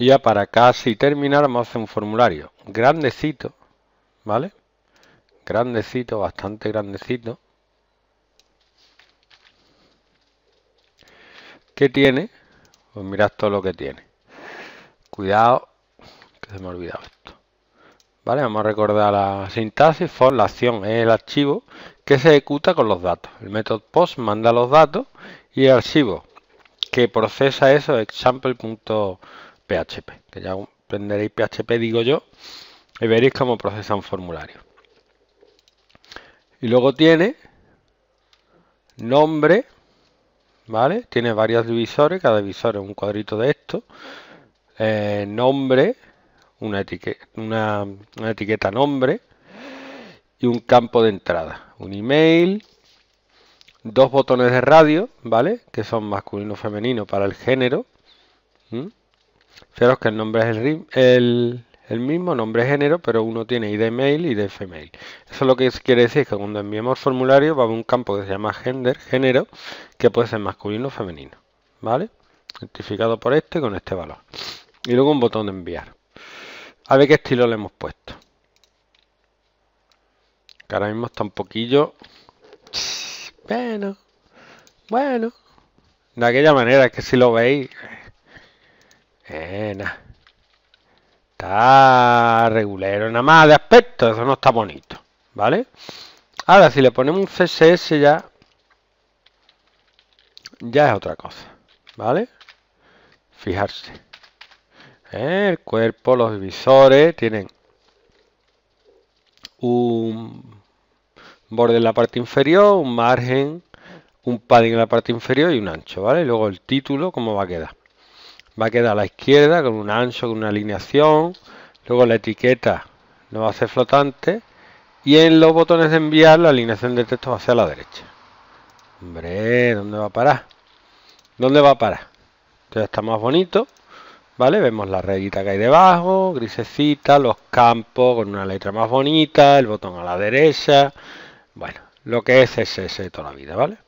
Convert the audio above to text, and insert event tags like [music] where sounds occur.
Y ya para casi terminar vamos a hacer un formulario grandecito, ¿vale? Grandecito, bastante grandecito. ¿Qué tiene? Pues mirad todo lo que tiene. Cuidado, que se me ha olvidado esto. ¿Vale? Vamos a recordar la sintaxis, for, la acción es el archivo que se ejecuta con los datos. El método post manda los datos y el archivo que procesa eso es PHP, que ya aprenderéis PHP, digo yo, y veréis cómo procesa un formulario. Y luego tiene nombre, ¿vale? Tiene varios divisores, cada divisor es un cuadrito de esto. Eh, nombre, una etiqueta, una, etiqueta nombre y un campo de entrada, un email, dos botones de radio, ¿vale? Que son masculino femenino para el género. Fijaros que el nombre es el, mismo, nombre género, pero uno tiene ID mail y ID female. Eso lo que quiere decir que cuando enviamos formulario va a un campo que se llama gender, género, que puede ser masculino o femenino. ¿Vale? Identificado por este con este valor. Y luego un botón de enviar. A ver qué estilo le hemos puesto. Que ahora mismo está un poquillo... [sniffs] Bueno, bueno. De aquella manera, que si lo veis, Está regulero nada más de aspecto, eso no está bonito, ¿vale? Ahora, si le ponemos un CSS ya, ya es otra cosa, ¿vale? Fijarse. el cuerpo, los divisores tienen un borde en la parte inferior, un margen, un padding en la parte inferior y un ancho, ¿vale? Y luego el título, ¿cómo va a quedar? va a quedar a la izquierda con un ancho, con una alineación, luego la etiqueta no va a ser flotante y en los botones de enviar la alineación de texto va hacia la derecha. Hombre, ¿dónde va a parar? ¿Dónde va a parar? Entonces está más bonito, ¿vale? Vemos la rayita que hay debajo, grisecita, los campos con una letra más bonita, el botón a la derecha, bueno, lo que es SS toda la vida, ¿vale?